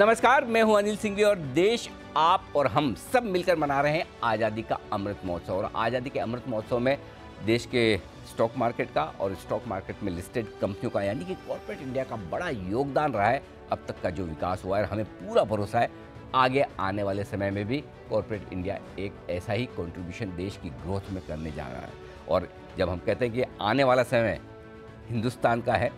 नमस्कार मैं हूं अनिल सिंघवी और देश आप और हम सब मिलकर मना रहे हैं आज़ादी का अमृत महोत्सव और आज़ादी के अमृत महोत्सव में देश के स्टॉक मार्केट का और स्टॉक मार्केट में लिस्टेड कंपनियों का यानी कि कॉरपोरेट इंडिया का बड़ा योगदान रहा है अब तक का जो विकास हुआ है हमें पूरा भरोसा है आगे आने वाले समय में भी कॉरपोरेट इंडिया एक ऐसा ही कॉन्ट्रीब्यूशन देश की ग्रोथ में करने जा रहा है और जब हम कहते हैं कि आने वाला समय हिंदुस्तान का है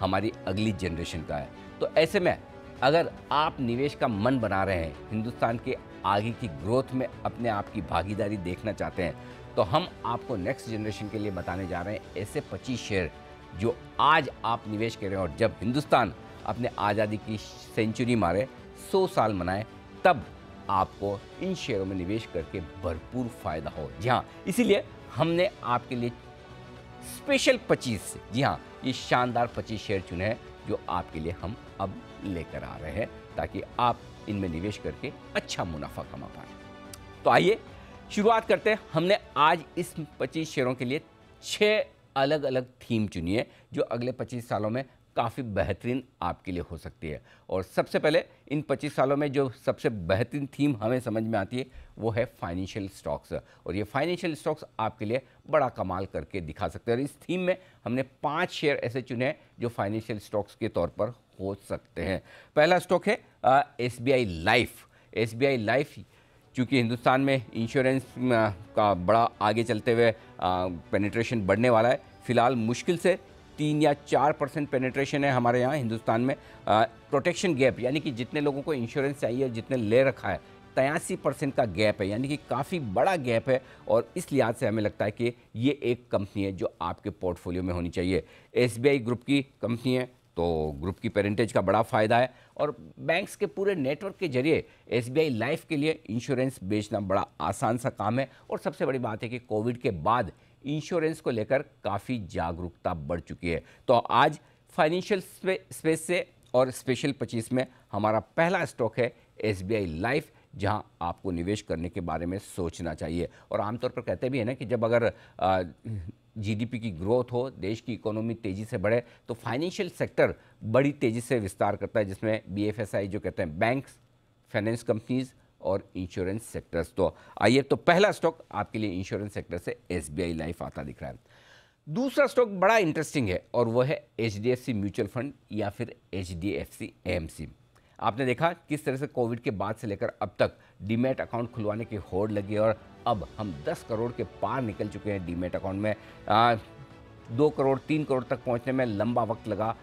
हमारी अगली जनरेशन का है तो ऐसे में अगर आप निवेश का मन बना रहे हैं हिंदुस्तान के आगे की ग्रोथ में अपने आप की भागीदारी देखना चाहते हैं तो हम आपको नेक्स्ट जनरेशन के लिए बताने जा रहे हैं ऐसे 25 शेयर जो आज आप निवेश कर रहे हैं और जब हिंदुस्तान अपने आज़ादी की सेंचुरी मारे 100 साल मनाए तब आपको इन शेयरों में निवेश करके भरपूर फ़ायदा हो जी हाँ इसीलिए हमने आपके लिए स्पेशल 25 जी हाँ ये शानदार 25 शेयर चुने हैं जो आपके लिए हम अब लेकर आ रहे हैं ताकि आप इनमें निवेश करके अच्छा मुनाफा कमा पाए तो आइए शुरुआत करते हैं हमने आज इस 25 शेयरों के लिए छः अलग अलग थीम चुनी है जो अगले 25 सालों में काफ़ी बेहतरीन आपके लिए हो सकती है और सबसे पहले इन 25 सालों में जो सबसे बेहतरीन थीम हमें समझ में आती है वो है फाइनेंशियल स्टॉक्स और ये फाइनेंशियल स्टॉक्स आपके लिए बड़ा कमाल करके दिखा सकते हैं और इस थीम में हमने पांच शेयर ऐसे चुने हैं जो फाइनेंशियल स्टॉक्स के तौर पर हो सकते हैं पहला स्टॉक है S B I life S B I life चूँकि हिंदुस्तान में इंश्योरेंस का बड़ा आगे चलते हुए पेनिट्रेशन बढ़ने वाला है फ़िलहाल मुश्किल से तीन या चार परसेंट पेनिट्रेशन है हमारे यहाँ हिंदुस्तान में प्रोटेक्शन गैप यानी कि जितने लोगों को इंश्योरेंस चाहिए जितने ले रखा है तयासी परसेंट का गैप है यानी कि काफ़ी बड़ा गैप है और इस लिहाज से हमें लगता है कि ये एक कंपनी है जो आपके पोर्टफोलियो में होनी चाहिए एस ग्रुप की कंपनी है तो ग्रुप की पेरेंटेज का बड़ा फ़ायदा है और बैंक्स के पूरे नेटवर्क के जरिए एस लाइफ के लिए इंश्योरेंस बेचना बड़ा आसान सा काम है और सबसे बड़ी बात है कि कोविड के बाद इंश्योरेंस को लेकर काफ़ी जागरूकता बढ़ चुकी है तो आज फाइनेंशियल स्पे, स्पेस से और स्पेशल पच्चीस में हमारा पहला स्टॉक है एस लाइफ जहां आपको निवेश करने के बारे में सोचना चाहिए और आमतौर पर कहते भी हैं ना कि जब अगर जीडीपी की ग्रोथ हो देश की इकोनॉमी तेज़ी से बढ़े तो फाइनेंशियल सेक्टर बड़ी तेज़ी से विस्तार करता है जिसमें बीएफएसआई जो कहते हैं बैंक्स फाइनेंस कंपनीज और इंश्योरेंस सेक्टर्स तो आइए तो पहला स्टॉक आपके लिए इंश्योरेंस सेक्टर से एस लाइफ आता दिख रहा है दूसरा स्टॉक बड़ा इंटरेस्टिंग है और वह है एच म्यूचुअल फंड या फिर एच डी आपने देखा किस तरह से कोविड के बाद से लेकर अब तक डीमेट अकाउंट खुलवाने की होड़ लगी और अब हम 10 करोड़ के पार निकल चुके हैं डीमेट अकाउंट में आ, दो करोड़ तीन करोड़ तक पहुंचने में लंबा वक्त लगा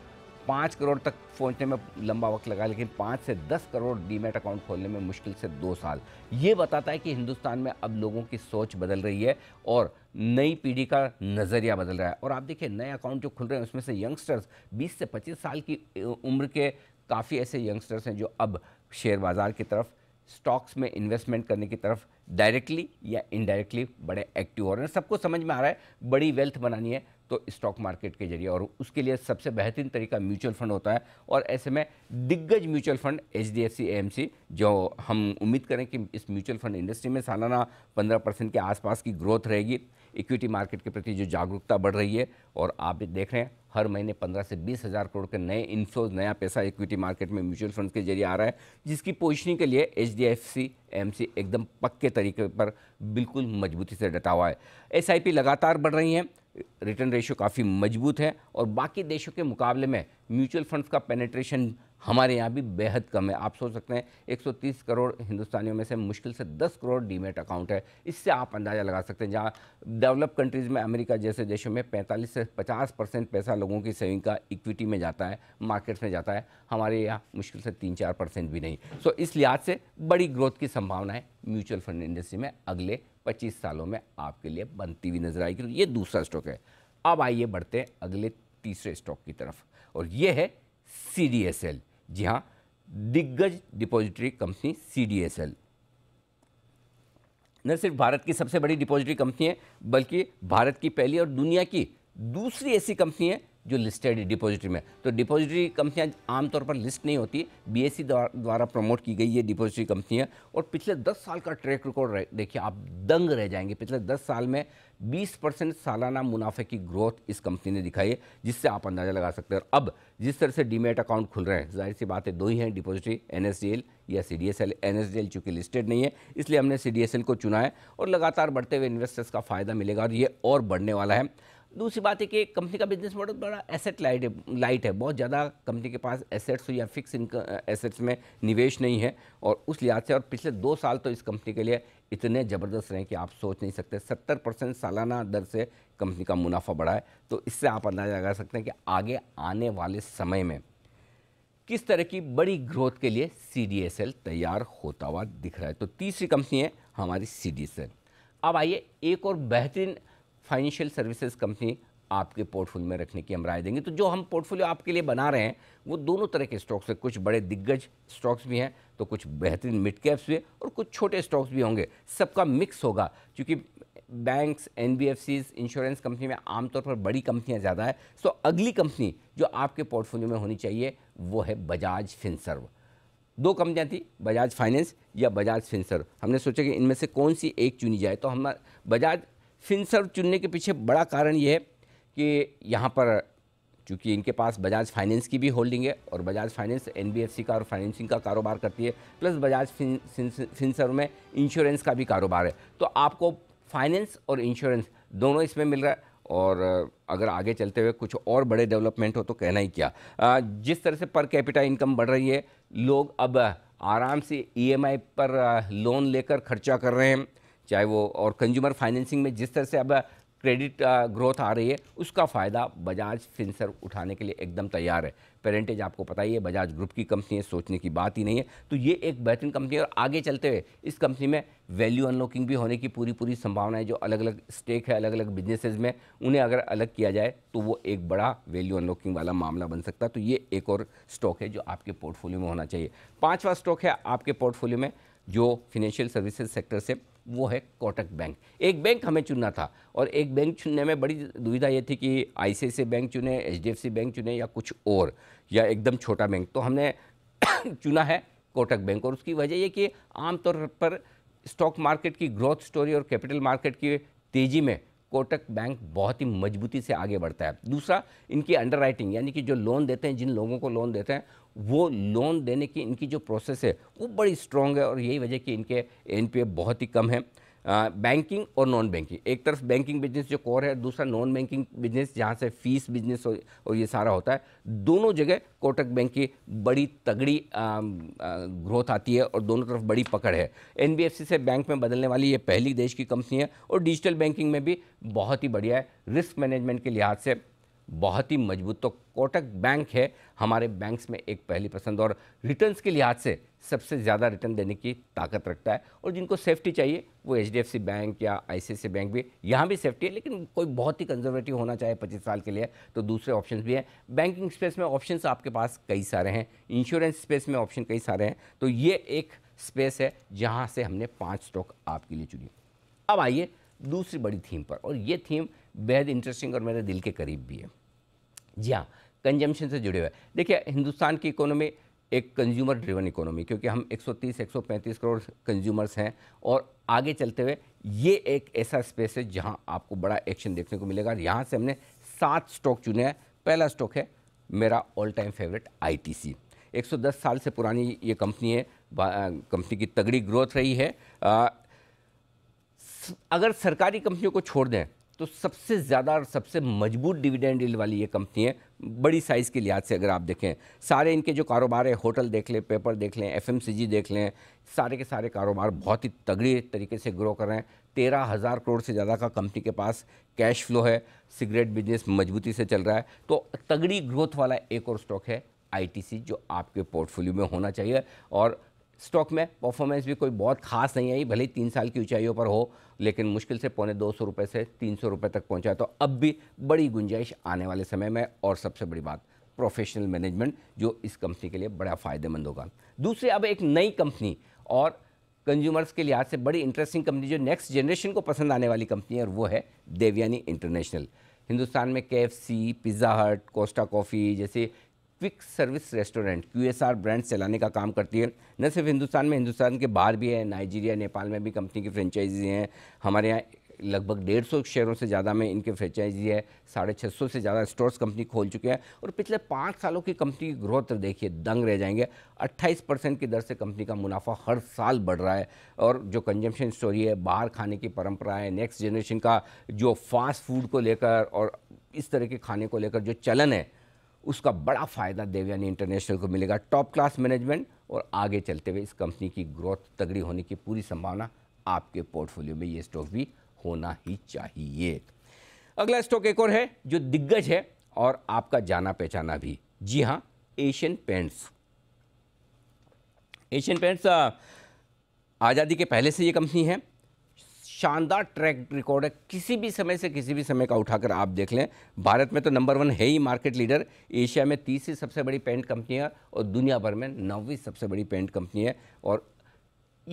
पाँच करोड़ तक पहुंचने में लंबा वक्त लगा लेकिन पाँच से दस करोड़ डीमेट अकाउंट खोलने में मुश्किल से दो साल ये बताता है कि हिंदुस्तान में अब लोगों की सोच बदल रही है और नई पीढ़ी का नज़रिया बदल रहा है और आप देखिए नए अकाउंट जो खुल रहे हैं उसमें से यंगस्टर्स बीस से पच्चीस साल की उम्र के काफ़ी ऐसे यंगस्टर्स हैं जो अब शेयर बाज़ार की तरफ स्टॉक्स में इन्वेस्टमेंट करने की तरफ डायरेक्टली या इनडायरेक्टली बड़े एक्टिव हो रहे हैं सबको समझ में आ रहा है बड़ी वेल्थ बनानी है तो स्टॉक मार्केट के जरिए और उसके लिए सबसे बेहतरीन तरीका म्यूचुअल फंड होता है और ऐसे में दिग्गज mutual fund H D F C M C जो हम उम्मीद करें कि इस म्यूचुअल फंड इंडस्ट्री में सालाना पंद्रह परसेंट के आसपास की ग्रोथ रहेगी इक्विटी मार्केट के प्रति जो जागरूकता बढ़ रही है और आप देख रहे हैं हर महीने पंद्रह से बीस हज़ार करोड़ के नए इन्फ्लोज नया पैसा इक्विटी मार्केट में म्यूचुअल फंड्स के जरिए आ रहा है जिसकी पोजिशनिंग के लिए H D F C M C एकदम पक्के तरीके पर बिल्कुल मजबूती से डटा हुआ है एस आई पी लगातार बढ़ रही हैं रिटर्न रेशियो काफ़ी मजबूत है और बाकी देशों के मुकाबले में म्यूचुअल फंड्स का पेनेट्रेशन हमारे यहाँ भी बेहद कम है आप सोच सकते हैं 130 करोड़ हिंदुस्तानियों में से मुश्किल से 10 करोड़ डीमेट अकाउंट है इससे आप अंदाज़ा लगा सकते हैं जहाँ डेवलप कंट्रीज़ में अमेरिका जैसे देशों में 45 से 50 परसेंट पैसा लोगों की सेविंग का इक्विटी में जाता है मार्केट्स में जाता है हमारे यहाँ मुश्किल से तीन चार परसेंट भी नहीं सो इस लिहाज से बड़ी ग्रोथ की संभावना है म्यूचुअल फंड इंडस्ट्री में अगले पच्चीस सालों में आपके लिए बनती हुई नजर आएगी ये दूसरा स्टॉक है अब आइए बढ़ते हैं अगले तीसरे स्टॉक की तरफ और ये है सी डी एस एल जी हाँ दिग्गज depository company C D S L न सिर्फ भारत की सबसे बड़ी डिपॉजिटरी कंपनी है बल्कि भारत की पहली और दुनिया की दूसरी ऐसी कंपनी है जो लिस्टेड डिपॉजिटरी डिपोजिटरी में तो डिपॉजिटरी कंपनियां आमतौर पर लिस्ट नहीं होती बीएससी e द्वारा प्रमोट की गई ये डिपोजिटरी कंपनियां और पिछले 10 साल का ट्रैक रिकॉर्ड देखिए आप दंग रह जाएंगे पिछले 10 साल में 20 परसेंट सालाना मुनाफे की ग्रोथ इस कंपनी ने दिखाई है जिससे आप अंदाज़ा लगा सकते हैं और अब जिस तरह से डीमेट अकाउंट खुल रहे हैं जाहिर सी बात है दो ही हैं डिपोजिटरी एन या सी डी एस एल चूँकि लिस्टेड नहीं है इसलिए हमने सी को चुना है और लगातार बढ़ते हुए इन्वेस्टर्स का फ़ायदा मिलेगा और ये और बढ़ने वाला है दूसरी बात है कि कंपनी का बिजनेस मॉडल बड़ा एसेट लाइट है लाइट है बहुत ज़्यादा कंपनी के पास एसेट्स या फिक्स इनकम एसेट्स में निवेश नहीं है और उस लिहाज से और पिछले दो साल तो इस कंपनी के लिए इतने ज़बरदस्त रहे कि आप सोच नहीं सकते सत्तर परसेंट सालाना दर से कंपनी का मुनाफा बढ़ा है तो इससे आप अंदाज़ा लगा सकते हैं कि आगे आने वाले समय में किस तरह की बड़ी ग्रोथ के लिए सी तैयार होता हुआ दिख रहा है तो तीसरी कंपनी है हमारी सी अब आइए एक और बेहतरीन फाइनेंशियल सर्विसेज कंपनी आपके पोर्टफोलियो में रखने की हम राय देंगे तो जो हम पोर्टफोलियो आपके लिए बना रहे हैं वो दोनों तरह के स्टॉक्स हैं कुछ बड़े दिग्गज स्टॉक्स भी हैं तो कुछ बेहतरीन मिड कैप्स भी और कुछ छोटे स्टॉक्स भी होंगे सबका मिक्स होगा क्योंकि बैंक्स एन इंश्योरेंस कंपनी में आमतौर पर बड़ी कंपनियाँ ज़्यादा है सो अगली कंपनी जो आपके पोर्टफोलियो में होनी चाहिए वो है बजाज फिनसर्व दो कंपनियाँ थी बजाज फाइनेंस या बजाज फिनसर्व हमने सोचा कि इनमें से कौन सी एक चुनी जाए तो हम बजाज फिनसर्व चुनने के पीछे बड़ा कारण ये है कि यहाँ पर चूँकि इनके पास बजाज फाइनेंस की भी होल्डिंग है और बजाज फाइनेंस एन का और फाइनेंसिंग का कारोबार करती है प्लस बजाज फिनसर फिनसर्व में इंश्योरेंस का भी कारोबार है तो आपको फाइनेंस और इंश्योरेंस दोनों इसमें मिल रहा है और अगर आगे चलते हुए कुछ और बड़े डेवलपमेंट हो तो कहना ही क्या जिस तरह से पर कैपिटा इनकम बढ़ रही है लोग अब आराम से ईएमआई e पर लोन लेकर खर्चा कर रहे हैं चाहे वो और कंज्यूमर फाइनेंसिंग में जिस तरह से अब क्रेडिट ग्रोथ आ रही है उसका फ़ायदा बजाज फिनसर उठाने के लिए एकदम तैयार है पेरेंटेज आपको पता ही है बजाज ग्रुप की कंपनी है सोचने की बात ही नहीं है तो ये एक बेहतरीन कंपनी है और आगे चलते हुए इस कंपनी में वैल्यू अनलॉकिंग भी होने की पूरी पूरी संभावना है जो अलग अलग स्टेक है अलग अलग बिजनेसेज में उन्हें अगर अलग किया जाए तो वो एक बड़ा वैल्यू अनलॉकिंग वाला मामला बन सकता है तो ये एक और स्टॉक है जो आपके पोर्टफोलियो में होना चाहिए पाँचवा स्टॉक है आपके पोर्टफोलियो में जो फिनेंशियल सर्विसेज सेक्टर से वो है कोटक बैंक एक बैंक हमें चुनना था और एक बैंक चुनने में बड़ी दुविधा ये थी कि आई बैंक चुने एच बैंक चुने या कुछ और या एकदम छोटा बैंक तो हमने चुना है कोटक बैंक और उसकी वजह ये कि आमतौर पर स्टॉक मार्केट की ग्रोथ स्टोरी और कैपिटल मार्केट की तेज़ी में कोटक बैंक बहुत ही मजबूती से आगे बढ़ता है दूसरा इनकी अंडर राइटिंग यानी कि जो लोन देते हैं जिन लोगों को लोन देते हैं वो लोन देने की इनकी जो प्रोसेस है वो बड़ी स्ट्रॉन्ग है और यही वजह कि इनके एन बहुत ही कम है बैंकिंग और नॉन बैंकिंग एक तरफ बैंकिंग बिजनेस जो कोर है दूसरा नॉन बैंकिंग बिजनेस जहाँ से फीस बिजनेस और ये सारा होता है दोनों जगह कोटक बैंक की बड़ी तगड़ी ग्रोथ आती है और दोनों तरफ बड़ी पकड़ है एन से बैंक में बदलने वाली ये पहली देश की कंपनी है और डिजिटल बैंकिंग में भी बहुत ही बढ़िया है रिस्क मैनेजमेंट के लिहाज से बहुत ही मजबूत तो कोटक बैंक है हमारे बैंक्स में एक पहली पसंद और रिटर्न्स के लिहाज से सबसे ज़्यादा रिटर्न देने की ताकत रखता है और जिनको सेफ्टी चाहिए वो एच बैंक या आई बैंक भी यहाँ भी सेफ्टी है लेकिन कोई बहुत ही कंजर्वेटिव होना चाहे पच्चीस साल के लिए तो दूसरे ऑप्शन भी हैं बैंकिंग स्पेस में ऑप्शन आपके पास कई सारे हैं इंश्योरेंस स्पेस में ऑप्शन कई सारे हैं तो ये एक स्पेस है जहाँ से हमने पाँच स्टॉक आपके लिए चुनी अब आइए दूसरी बड़ी थीम पर और ये थीम बेहद इंटरेस्टिंग और मेरे दिल के करीब भी है जी हाँ कंजम्पशन से जुड़े हुए देखिए हिंदुस्तान की इकोनॉमी एक कंज्यूमर ड्रिवन इकोनॉमी क्योंकि हम 130 135 करोड़ कंज्यूमर्स हैं और आगे चलते हुए ये एक ऐसा स्पेस है जहां आपको बड़ा एक्शन देखने को मिलेगा यहाँ से हमने सात स्टॉक चुने हैं पहला स्टॉक है मेरा ऑल टाइम फेवरेट आईटीसी 110 साल से पुरानी ये कंपनी है कंपनी की तगड़ी ग्रोथ रही है आ, अगर सरकारी कंपनियों को छोड़ दें तो सबसे ज़्यादा और सबसे मजबूत डिविडेंड डील वाली ये कंपनी है बड़ी साइज़ के लिहाज से अगर आप देखें सारे इनके जो कारोबार है होटल देख लें पेपर देख लें एफ देख लें सारे के सारे कारोबार बहुत ही तगड़ी तरीके से ग्रो कर रहे हैं तेरह हज़ार करोड़ से ज़्यादा का कंपनी के पास कैश फ्लो है सिगरेट बिजनेस मजबूती से चल रहा है तो तगड़ी ग्रोथ वाला एक और स्टॉक है आई जो आपके पोर्टफोलियो में होना चाहिए और स्टॉक में परफॉर्मेंस भी कोई बहुत खास नहीं आई भले ही तीन साल की ऊंचाइयों पर हो लेकिन मुश्किल से पौने दो सौ रुपये से तीन सौ रुपये तक पहुंचा तो अब भी बड़ी गुंजाइश आने वाले समय में और सबसे बड़ी बात प्रोफेशनल मैनेजमेंट जो इस कंपनी के लिए बड़ा फ़ायदेमंद होगा दूसरी अब एक नई कंपनी और कंज्यूमर्स के लिहाज से बड़ी इंटरेस्टिंग कंपनी जो नेक्स्ट जनरेशन को पसंद आने वाली कंपनी है और वो है देवयानी इंटरनेशनल हिंदुस्तान में K F C pizza hut Costa coffee जैसे क्विक सर्विस रेस्टोरेंट आर ब्रांड चलाने का काम करती है न सिर्फ हिंदुस्तान में हिंदुस्तान के बाहर भी है नाइजीरिया नेपाल में भी कंपनी की फ्रेंचाइजी हैं हमारे यहाँ लगभग डेढ़ सौ शहरों से ज़्यादा में इनके फ्रेंचाइजी है साढ़े छः सौ से ज़्यादा स्टोर्स कंपनी खोल चुके हैं और पिछले पाँच सालों की कंपनी की ग्रोथ देखिए दंग रह जाएंगे अट्ठाईस परसेंट की दर से कंपनी का मुनाफा हर साल बढ़ रहा है और जो कंजम्पशन स्टोरी है बाहर खाने की परंपरा है नेक्स्ट जनरेशन का जो फास्ट फूड को लेकर और इस तरह के खाने को लेकर जो चलन है उसका बड़ा फ़ायदा देवयानी इंटरनेशनल को मिलेगा टॉप क्लास मैनेजमेंट और आगे चलते हुए इस कंपनी की ग्रोथ तगड़ी होने की पूरी संभावना आपके पोर्टफोलियो में ये स्टॉक भी होना ही चाहिए अगला स्टॉक एक और है जो दिग्गज है और आपका जाना पहचाना भी जी हाँ एशियन पेंट्स एशियन पेंट्स आज़ादी के पहले से ये कंपनी है शानदार ट्रैक रिकॉर्ड है किसी भी समय से किसी भी समय का उठाकर आप देख लें भारत में तो नंबर वन है ही मार्केट लीडर एशिया में तीसरी सबसे बड़ी पेंट कंपनी है और दुनिया भर में नौवीं सबसे बड़ी पेंट कंपनी है और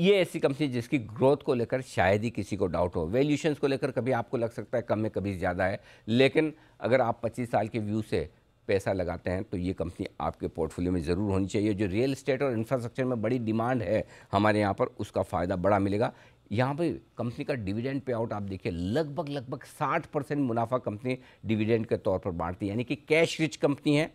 ये ऐसी कंपनी जिसकी ग्रोथ को लेकर शायद ही किसी को डाउट हो वैल्यूशंस को लेकर कभी आपको लग सकता है कम है कभी ज़्यादा है लेकिन अगर आप 25 साल के व्यू से पैसा लगाते हैं तो ये कंपनी आपके पोर्टफोलियो में ज़रूर होनी चाहिए जो रियल इस्टेट और इंफ्रास्ट्रक्चर में बड़ी डिमांड है हमारे यहाँ पर उसका फ़ायदा बड़ा मिलेगा यहाँ पे कंपनी का डिविडेंड पे आउट आप देखिए लगभग लगभग 60 परसेंट मुनाफा कंपनी डिविडेंड के तौर पर बांटती है यानी कि कैश रिच कंपनी है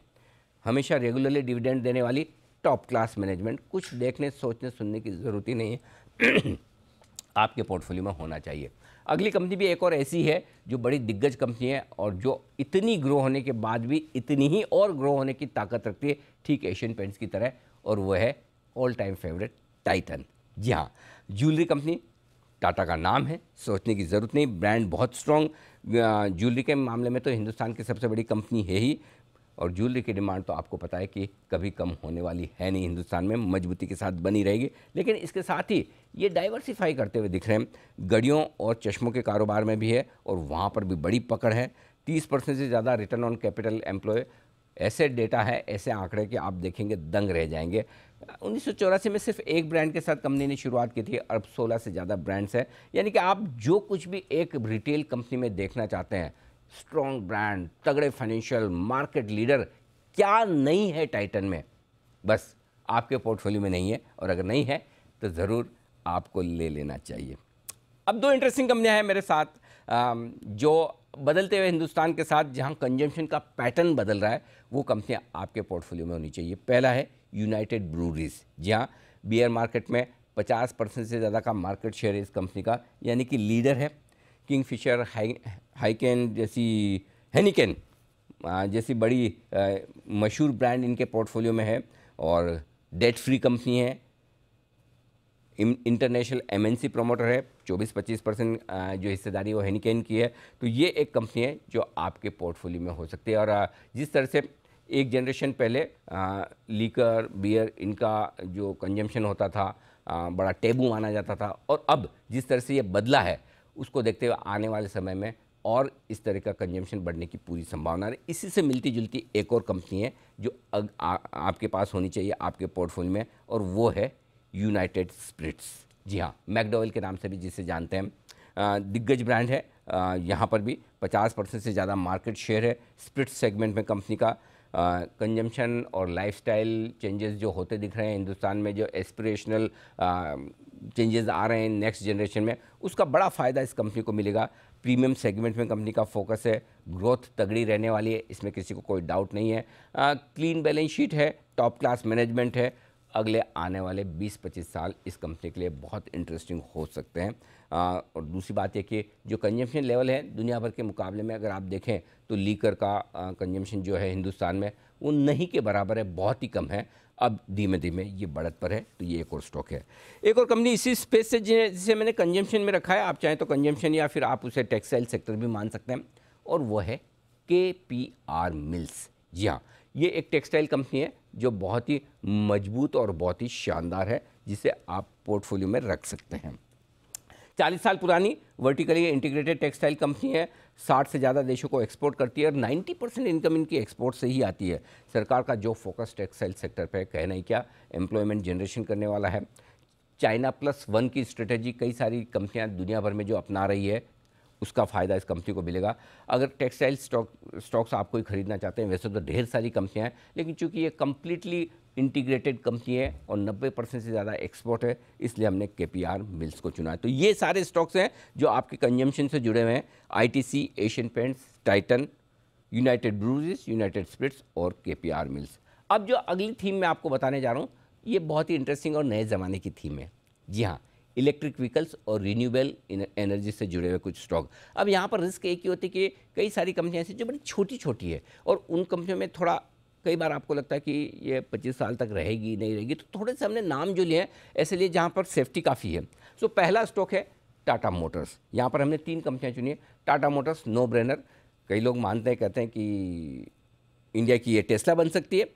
हमेशा रेगुलरली डिविडेंड देने वाली टॉप क्लास मैनेजमेंट कुछ देखने सोचने सुनने की ज़रूरत ही नहीं है आपके पोर्टफोलियो में होना चाहिए अगली कंपनी भी एक और ऐसी है जो बड़ी दिग्गज कंपनी है और जो इतनी ग्रो होने के बाद भी इतनी ही और ग्रो होने की ताकत रखती है ठीक एशियन पेंट्स की तरह और वह है ऑल टाइम फेवरेट टाइटन जी हाँ ज्वेलरी कंपनी टाटा का नाम है सोचने की ज़रूरत नहीं ब्रांड बहुत स्ट्रॉन्ग ज्वेलरी के मामले में तो हिंदुस्तान की सबसे बड़ी कंपनी है ही और ज्वेलरी की डिमांड तो आपको पता है कि कभी कम होने वाली है नहीं हिंदुस्तान में मजबूती के साथ बनी रहेगी लेकिन इसके साथ ही ये डाइवर्सिफाई करते हुए दिख रहे हैं गड़ियों और चश्मों के कारोबार में भी है और वहाँ पर भी बड़ी पकड़ है तीस परसेंट से ज़्यादा रिटर्न ऑन कैपिटल एम्प्लॉय ऐसे डेटा है ऐसे आंकड़े कि आप देखेंगे दंग रह जाएंगे उन्नीस में सिर्फ एक ब्रांड के साथ कंपनी ने शुरुआत की थी अब 16 से ज़्यादा ब्रांड्स हैं यानी कि आप जो कुछ भी एक रिटेल कंपनी में देखना चाहते हैं स्ट्रॉन्ग ब्रांड तगड़े फाइनेंशियल मार्केट लीडर क्या नहीं है टाइटन में बस आपके पोर्टफोलियो में नहीं है और अगर नहीं है तो ज़रूर आपको ले लेना चाहिए अब दो इंटरेस्टिंग कंपनियाँ हैं मेरे साथ जो बदलते हुए हिंदुस्तान के साथ जहां कंजम्पशन का पैटर्न बदल रहा है वो कंपनियां आपके पोर्टफोलियो में होनी चाहिए पहला है यूनाइटेड ब्रूरीज जहां बियर मार्केट में 50 परसेंट से ज़्यादा का मार्केट शेयर इस कंपनी का यानी कि लीडर है किंग फिशर हाइकेन जैसी हैनिकेन जैसी बड़ी मशहूर ब्रांड इनके पोर्टफोलियो में है और डेट फ्री कंपनी है इंटरनेशनल एमएनसी प्रमोटर है चौबीस पच्चीस परसेंट जो हिस्सेदारी वो हैनिकेन की है तो ये एक कंपनी है जो आपके पोर्टफोलियो में हो सकती है और जिस तरह से एक जनरेशन पहले लीकर बियर इनका जो कंजम्पशन होता था बड़ा टेबू माना जाता था और अब जिस तरह से ये बदला है उसको देखते हुए आने वाले समय में और इस तरह का कंजम्पशन बढ़ने की पूरी संभावना है इसी से मिलती जुलती एक और कंपनी है जो आ, आपके पास होनी चाहिए आपके पोर्टफोलियो में और वो है यूनाइटेड स्प्रिट्स जी हाँ मैकडोवेल के नाम से भी जिसे जानते हैं दिग्गज ब्रांड है यहाँ पर भी 50 परसेंट से ज़्यादा मार्केट शेयर है स्प्रिट सेगमेंट में कंपनी का कंजम्पशन और लाइफस्टाइल चेंजेस जो होते दिख रहे हैं हिंदुस्तान में जो एस्पिरेशनल चेंजेस आ रहे हैं नेक्स्ट जनरेशन में उसका बड़ा फ़ायदा इस कंपनी को मिलेगा प्रीमियम सेगमेंट में कंपनी का फोकस है ग्रोथ तगड़ी रहने वाली है इसमें किसी को कोई डाउट नहीं है क्लीन बैलेंस शीट है टॉप क्लास मैनेजमेंट है अगले आने वाले 20-25 साल इस कंपनी के लिए बहुत इंटरेस्टिंग हो सकते हैं आ, और दूसरी बात यह कि जो कंजम्पशन लेवल है दुनिया भर के मुकाबले में अगर आप देखें तो लीकर का कंजम्पशन जो है हिंदुस्तान में वो नहीं के बराबर है बहुत ही कम है अब धीमे धीमे ये बढ़त पर है तो ये एक और स्टॉक है एक और कंपनी इसी स्पेस से जिसे मैंने कंजम्पशन में रखा है आप चाहें तो कंजम्पशन या फिर आप उसे टेक्सटाइल सेक्टर भी मान सकते हैं और वह है के पी आर मिल्स जी हाँ ये एक टेक्सटाइल कंपनी है जो बहुत ही मजबूत और बहुत ही शानदार है जिसे आप पोर्टफोलियो में रख सकते हैं 40 साल पुरानी वर्टिकली इंटीग्रेटेड टेक्सटाइल कंपनी है 60 से ज़्यादा देशों को एक्सपोर्ट करती है और 90 परसेंट इनकम इनकी एक्सपोर्ट से ही आती है सरकार का जो फोकस टेक्सटाइल सेक्टर पर कहना ही क्या एम्प्लॉयमेंट जनरेशन करने वाला है चाइना प्लस वन की स्ट्रेटेजी कई सारी कंपनियां दुनिया भर में जो अपना रही है उसका फ़ायदा इस कंपनी को मिलेगा अगर टेक्सटाइल स्टॉक स्टॉक्स आप कोई ख़रीदना चाहते हैं वैसे तो ढेर सारी कंपनियाँ हैं लेकिन चूंकि ये कम्प्लीटली इंटीग्रेटेड कंपनी है और 90 परसेंट से ज़्यादा एक्सपोर्ट है इसलिए हमने के पी आर मिल्स को चुना है तो ये सारे स्टॉक्स हैं जो आपके कंजम्पशन से जुड़े हुए हैं सी Asian Paints Titan United Breweries United Spirits और के पी आर मिल्स अब जो अगली थीम मैं आपको बताने जा रहा हूँ ये बहुत ही इंटरेस्टिंग और नए ज़माने की थीम है जी हाँ इलेक्ट्रिक व्हीकल्स और रीन्यूएबल एनर्जी से जुड़े हुए कुछ स्टॉक अब यहाँ पर रिस्क एक ही होती है कि कई सारी कंपनियाँ ऐसी जो बड़ी छोटी छोटी है और उन कंपनियों में थोड़ा कई बार आपको लगता है कि ये 25 साल तक रहेगी नहीं रहेगी तो थोड़े से हमने नाम जो लिए हैं ऐसे लिए जहाँ पर सेफ्टी काफ़ी है सो so, पहला स्टॉक है टाटा मोटर्स यहाँ पर हमने तीन कंपनियाँ चुनी है टाटा मोटर्स नो ब्रेनर कई लोग मानते हैं कहते हैं कि इंडिया की ये टेस्ला बन सकती है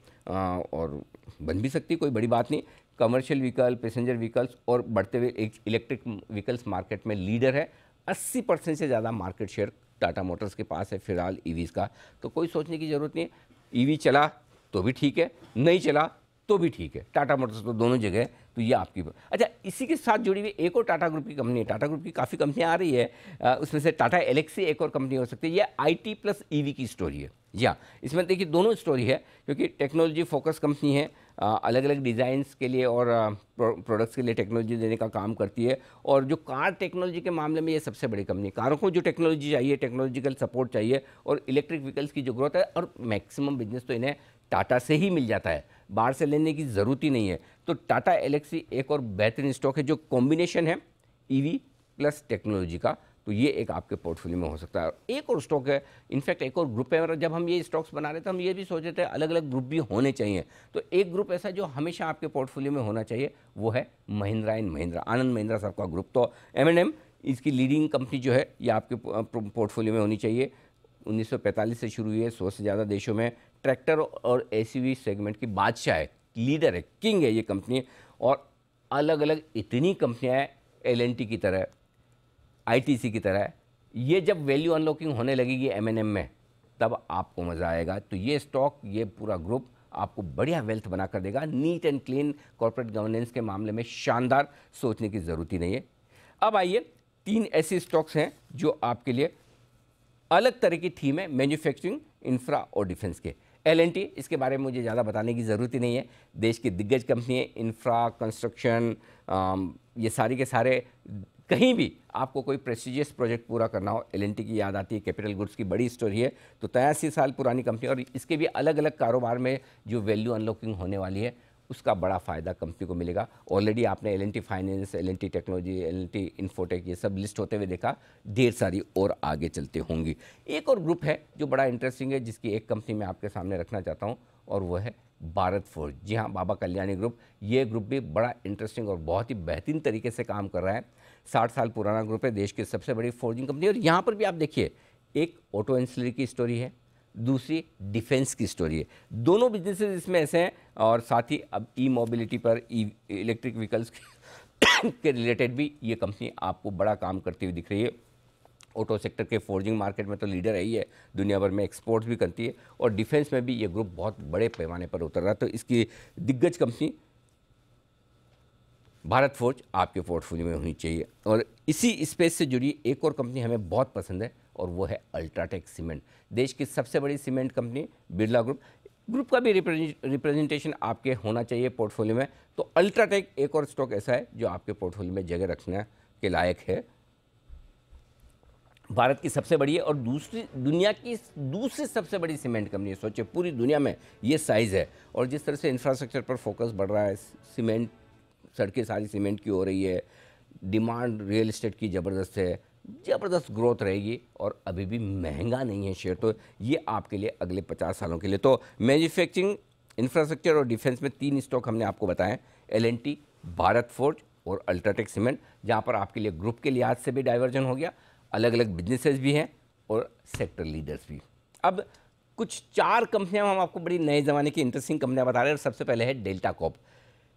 और बन भी सकती है कोई बड़ी बात नहीं कमर्शियल व्हीकल पैसेंजर व्हीकल्स और बढ़ते हुए एक इलेक्ट्रिक व्हीकल्स मार्केट में लीडर है 80 परसेंट से ज़्यादा मार्केट शेयर टाटा मोटर्स के पास है फिलहाल ई e का तो कोई सोचने की ज़रूरत नहीं है ई e चला तो भी ठीक है नहीं चला तो भी ठीक है टाटा मोटर्स तो दोनों जगह है तो ये आपकी अच्छा इसी के साथ जुड़ी हुई एक और टाटा ग्रुप की कंपनी है टाटा ग्रुप की काफ़ी कंपनियाँ आ रही है उसमें से टाटा एलेक्सी एक और कंपनी हो सकती है ये आईटी प्लस ईवी की स्टोरी है जी हाँ इसमें देखिए दोनों स्टोरी है क्योंकि टेक्नोलॉजी फोकस कंपनी है अलग अलग डिज़ाइंस के लिए और प्रोडक्ट्स के लिए टेक्नोलॉजी देने का काम करती है और जो कार टेक्नोलॉजी के मामले में ये सबसे बड़ी कंपनी कारों को जो टेक्नोलॉजी चाहिए टेक्नोलॉजिकल सपोर्ट चाहिए और इलेक्ट्रिक व्हीकल्स की जो ग्रोथ है और मैक्सिमम बिजनेस तो इन्हें टाटा से ही मिल जाता है बाहर से लेने की ज़रूरत ही नहीं है तो टाटा एलेक्सी एक और बेहतरीन स्टॉक है जो कॉम्बिनेशन है ई प्लस टेक्नोलॉजी का तो ये एक आपके पोर्टफोलियो में हो सकता है एक और स्टॉक है इनफैक्ट एक और ग्रुप है मतलब जब हम ये स्टॉक्स बना रहे थे हम ये भी सोच रहे थे अलग अलग ग्रुप भी होने चाहिए तो एक ग्रुप ऐसा जो हमेशा आपके पोर्टफोलियो में होना चाहिए वो है महिंद्रा एंड महिंद्रा आनंद महिंद्रा साहब का ग्रुप तो एम एंड एम इसकी लीडिंग कंपनी जो है ये आपके पोर्टफोलियो में होनी चाहिए 1945 से शुरू हुई है सौ से ज़्यादा देशों में ट्रैक्टर और ए सेगमेंट की बादशाह है लीडर है किंग है ये कंपनी और अलग अलग इतनी कंपनियाँ हैं एल की तरह आईटीसी की तरह ये जब वैल्यू अनलॉकिंग होने लगेगी एमएनएम में तब आपको मज़ा आएगा तो ये स्टॉक ये पूरा ग्रुप आपको बढ़िया वेल्थ बना कर देगा neat and clean corporate governance के मामले में शानदार सोचने की ज़रूरत ही नहीं है अब आइए तीन ऐसे स्टॉक्स हैं जो आपके लिए अलग तरह की थीम है मैन्युफैक्चरिंग इंफ्रा और डिफेंस के एल इसके बारे में मुझे ज़्यादा बताने की ज़रूरत ही नहीं है देश की दिग्गज कंपनी है इंफ्रा कंस्ट्रक्शन ये सारी के सारे कहीं भी आपको कोई प्रेस्टिजियस प्रोजेक्ट पूरा करना हो एल की याद आती है कैपिटल गुड्स की बड़ी स्टोरी है तो तयासी साल पुरानी कंपनी और इसके भी अलग अलग कारोबार में जो वैल्यू अनलॉकिंग होने वाली है उसका बड़ा फ़ायदा कंपनी को मिलेगा ऑलरेडी आपने L finance L technology L infotech ये सब लिस्ट होते हुए देखा ढेर सारी और आगे चलते होंगी एक और ग्रुप है जो बड़ा इंटरेस्टिंग है जिसकी एक कंपनी मैं आपके सामने रखना चाहता हूँ और वो है भारत फोर्ज जी हाँ बाबा कल्याणी ग्रुप ये ग्रुप भी बड़ा इंटरेस्टिंग और बहुत ही बेहतरीन तरीके से काम कर रहा है साठ साल पुराना ग्रुप है देश की सबसे बड़ी फोर्जिंग कंपनी और यहाँ पर भी आप देखिए एक ऑटो इंसलरी की स्टोरी है दूसरी डिफेंस की स्टोरी है दोनों बिजनेसेस इसमें ऐसे हैं और साथ ही अब ई मोबिलिटी पर ई इलेक्ट्रिक व्हीकल्स के रिलेटेड भी ये कंपनी आपको बड़ा काम करती हुई दिख रही है ऑटो सेक्टर के फोर्जिंग मार्केट में तो लीडर ही है दुनिया भर में एक्सपोर्ट्स भी करती है और डिफेंस में भी ये ग्रुप बहुत बड़े पैमाने पर उतर रहा है तो इसकी दिग्गज कंपनी भारत फोर्ज आपके पोर्टफोलियो में होनी चाहिए और इसी स्पेस से जुड़ी एक और कंपनी हमें बहुत पसंद है और वो है अल्ट्राटेक सीमेंट देश की सबसे बड़ी cement company Birla group group का भी रिप्रेजेंटेशन आपके होना चाहिए पोर्टफोलियो में तो अल्ट्राटेक एक और स्टॉक ऐसा है जो आपके पोर्टफोलियो में जगह रखने के लायक है भारत की सबसे बड़ी है और दूसरी दुनिया की दूसरी सबसे बड़ी सीमेंट कंपनी है सोचिए पूरी दुनिया में ये साइज़ है और जिस तरह से इंफ्रास्ट्रक्चर पर फोकस बढ़ रहा है सीमेंट सड़कें सारी सीमेंट की हो रही है डिमांड रियल इस्टेट की ज़बरदस्त है ज़बरदस्त ग्रोथ रहेगी और अभी भी महंगा नहीं है शेयर तो ये आपके लिए अगले पचास सालों के लिए तो मैन्युफैक्चरिंग इंफ्रास्ट्रक्चर और डिफेंस में तीन स्टॉक हमने आपको बताएं एल भारत फोर्ज और अल्ट्राटेक सीमेंट जहाँ पर आपके लिए ग्रुप के लिहाज से भी डाइवर्जन हो गया अलग अलग बिजनेसेस भी हैं और सेक्टर लीडर्स भी अब कुछ चार कंपनियां हम आपको बड़ी नए ज़माने की इंटरेस्टिंग कंपनियां बता रहे हैं सबसे पहले है डेल्टा कॉप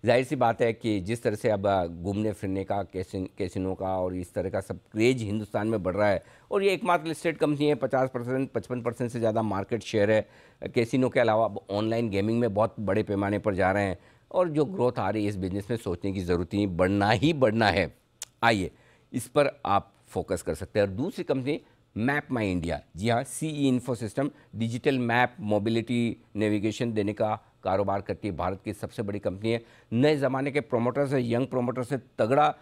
जाहिर सी बात है कि जिस तरह से अब घूमने फिरने का कैसिन कैसिनों का और इस तरह का सब क्रेज हिंदुस्तान में बढ़ रहा है और ये एकमात्र लिस्टेड कंपनी है पचास परसेंट पचपन परसेंट से ज़्यादा मार्केट शेयर है कैसिनों के अलावा अब ऑनलाइन गेमिंग में बहुत बड़े पैमाने पर जा रहे हैं और जो ग्रोथ आ रही है इस बिज़नेस में सोचने की ज़रूरत नहीं बढ़ना ही बढ़ना है आइए इस पर आप फोकस कर सकते हैं और दूसरी कंपनी मैप माई इंडिया जी हाँ C E info system digital map mobility navigation देने का कारोबार करती है भारत की सबसे बड़ी कंपनी है नए ज़माने के प्रोमोटर्स है यंग प्रोमोटर्स से तगड़ा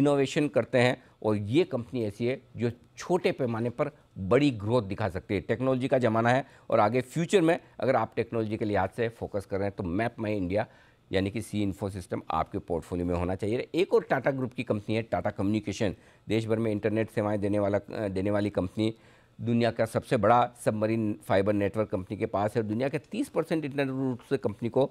इनोवेशन करते हैं और ये कंपनी ऐसी है जो छोटे पैमाने पर बड़ी ग्रोथ दिखा सकती है टेक्नोलॉजी का ज़माना है और आगे फ्यूचर में अगर आप टेक्नोलॉजी के लिहाज से फोकस कर रहे हैं तो मैप माई इंडिया यानी कि सी इन्फो सिस्टम आपके पोर्टफोलियो में होना चाहिए एक और टाटा ग्रुप की कंपनी है टाटा कम्युनिकेशन देश भर में इंटरनेट सेवाएं देने वाला देने वाली कंपनी दुनिया का सबसे बड़ा सबमरीन फाइबर नेटवर्क कंपनी के पास है और दुनिया के 30 परसेंट इंटरनेट रूट से कंपनी को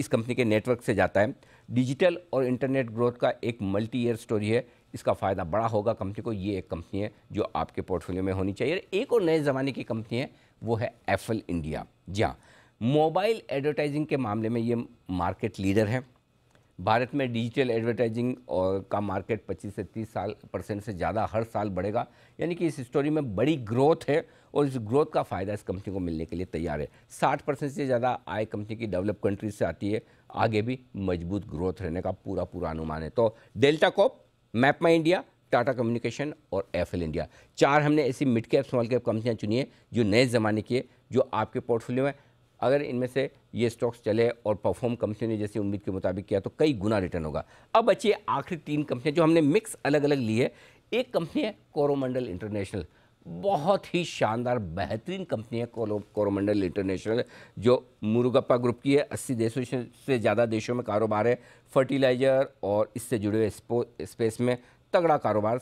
इस कंपनी के नेटवर्क से जाता है डिजिटल और इंटरनेट ग्रोथ का एक मल्टी ईयर स्टोरी है इसका फ़ायदा बड़ा होगा कंपनी को ये एक कंपनी है जो आपके पोर्टफोलियो में होनी चाहिए एक और नए ज़माने की कंपनी है वो है एफल इंडिया जी हाँ मोबाइल एडवर्टाइजिंग के मामले में ये मार्केट लीडर है भारत में डिजिटल एडवर्टाइजिंग और का मार्केट 25 से 30 साल परसेंट से ज़्यादा हर साल बढ़ेगा यानी कि इस स्टोरी में बड़ी ग्रोथ है और इस ग्रोथ का फ़ायदा इस कंपनी को मिलने के लिए तैयार है 60 परसेंट से ज़्यादा आय कंपनी की डेवलप कंट्रीज से आती है आगे भी मजबूत ग्रोथ रहने का पूरा पूरा अनुमान है तो Delta Corp map my India Tata communication और एफएल इंडिया चार हमने ऐसी मिड कैप स्मॉल कैप कंपनियाँ चुनी है जो नए ज़माने की है जो आपके पोर्टफोलियो में अगर इनमें से ये स्टॉक्स चले और परफॉर्म कंपनी ने जैसे उम्मीद के मुताबिक किया तो कई गुना रिटर्न होगा अब बचिए आखिरी तीन कंपनियाँ जो हमने मिक्स अलग अलग ली है एक कंपनी है कोरोमंडल इंटरनेशनल बहुत ही शानदार बेहतरीन कंपनी है कोरोमंडल इंटरनेशनल जो मुरुगप्पा ग्रुप की है अस्सी देशों से ज़्यादा देशों में कारोबार है फर्टिलाइज़र और इससे जुड़े हुए स्पेस में तगड़ा कारोबार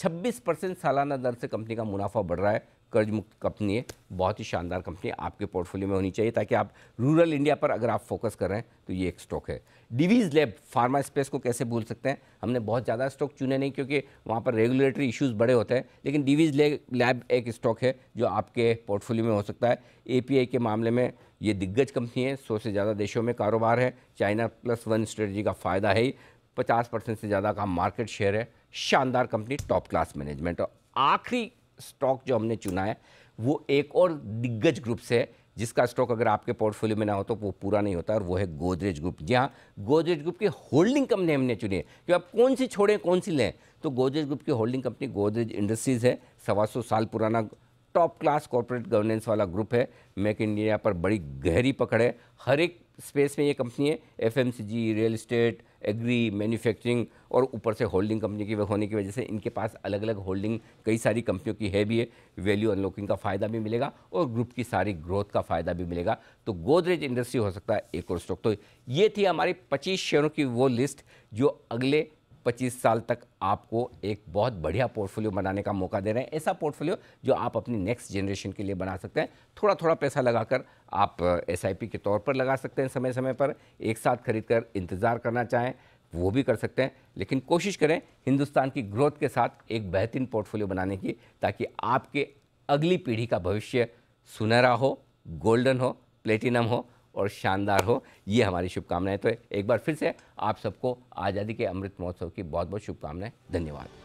26 परसेंट सालाना दर से कंपनी का मुनाफा बढ़ रहा है कर्ज मुक्त कंपनी है बहुत ही शानदार कंपनी आपके पोर्टफोलियो में होनी चाहिए ताकि आप रूरल इंडिया पर अगर आप फोकस कर रहे हैं तो ये एक स्टॉक है डिवीज लैब फार्मा स्पेस को कैसे भूल सकते हैं हमने बहुत ज़्यादा स्टॉक चुने नहीं क्योंकि वहाँ पर रेगुलेटरी इश्यूज़ बड़े होते हैं लेकिन डिवीज लैब एक स्टॉक है जो आपके पोर्टफोलियो में हो सकता है ए के मामले में ये दिग्गज कंपनी है सौ से ज़्यादा देशों में कारोबार है चाइना प्लस वन स्ट्रेटजी का फ़ायदा है ही पचास परसेंट से ज़्यादा का मार्केट शेयर है शानदार कंपनी टॉप क्लास मैनेजमेंट और आखिरी स्टॉक जो हमने चुना है वो एक और दिग्गज ग्रुप से है जिसका स्टॉक अगर आपके पोर्टफोलियो में ना हो तो वो पूरा नहीं होता और वो है गोदरेज ग्रुप जी हाँ गोदरेज ग्रुप की होल्डिंग कंपनी हमने चुनी है कि आप कौन सी छोड़ें कौन सी लें तो गोदरेज ग्रुप की होल्डिंग कंपनी गोदरेज इंडस्ट्रीज़ है सवा सौ साल पुराना टॉप क्लास कॉरपोरेट गवर्नेंस वाला ग्रुप है मेक इंडिया पर बड़ी गहरी पकड़ है हर एक स्पेस में ये कंपनी है एफ रियल इस्टेट एग्री मैन्युफैक्चरिंग और ऊपर से होल्डिंग कंपनी की होने की वजह से इनके पास अलग अलग होल्डिंग कई सारी कंपनियों की है भी है वैल्यू अनलॉकिंग का फ़ायदा भी मिलेगा और ग्रुप की सारी ग्रोथ का फ़ायदा भी मिलेगा तो गोदरेज इंडस्ट्री हो सकता है एक और स्टॉक तो ये थी हमारी पच्चीस शेयरों की वो लिस्ट जो अगले 25 साल तक आपको एक बहुत बढ़िया पोर्टफोलियो बनाने का मौका दे रहे हैं ऐसा पोर्टफोलियो जो आप अपनी नेक्स्ट जनरेशन के लिए बना सकते हैं थोड़ा थोड़ा पैसा लगाकर आप एस के तौर पर लगा सकते हैं समय समय पर एक साथ खरीद कर इंतज़ार करना चाहें वो भी कर सकते हैं लेकिन कोशिश करें हिंदुस्तान की ग्रोथ के साथ एक बेहतरीन पोर्टफोलियो बनाने की ताकि आपके अगली पीढ़ी का भविष्य सुनहरा हो गोल्डन हो प्लेटिनम हो और शानदार हो ये हमारी शुभकामनाएं तो एक बार फिर से आप सबको आज़ादी के अमृत महोत्सव की बहुत बहुत शुभकामनाएं धन्यवाद